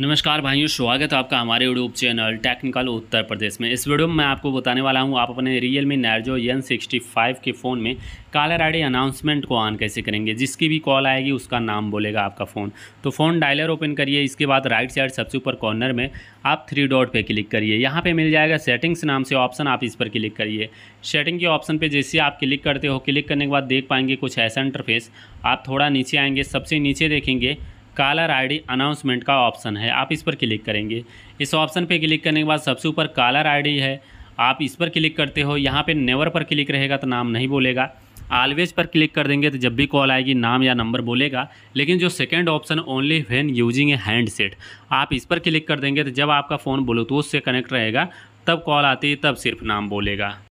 नमस्कार भाइयों स्वागत है आपका हमारे YouTube channel technical Uttar Pradesh में इस वीडियो में मैं आपको बताने वाला हूं आप अपने Realme Narzo N sixty five के फ़ोन में कॉलर आईडी अनाउंसमेंट को ऑन कैसे करेंगे जिसकी भी कॉल आएगी उसका नाम बोलेगा आपका फ़ोन तो फ़ोन डायलर ओपन करिए इसके बाद राइट साइड सबसे ऊपर कॉर्नर में आप थ्री डॉट पर क्लिक करिए यहाँ पर मिल जाएगा सेटिंग्स नाम से ऑप्शन आप इस पर क्लिक करिए सेटिंग के ऑप्शन पर जैसे आप क्लिक करते हो क्लिक करने के बाद देख पाएंगे कुछ ऐसा इंटरफेस आप थोड़ा नीचे आएंगे सबसे नीचे देखेंगे कालर आईडी अनाउंसमेंट का ऑप्शन है आप इस पर क्लिक करेंगे इस ऑप्शन पे क्लिक करने के बाद सबसे ऊपर कालर आईडी है आप इस पर क्लिक करते हो यहाँ पे नेवर पर क्लिक रहेगा तो नाम नहीं बोलेगा ऑलवेज पर क्लिक कर देंगे तो जब भी कॉल आएगी नाम या नंबर बोलेगा लेकिन जो second option only when using a handset आप इस पर क्लिक कर देंगे तो जब आपका फ़ोन ब्लूटूथ से कनेक्ट रहेगा तब कॉल आती है तब सिर्फ नाम बोलेगा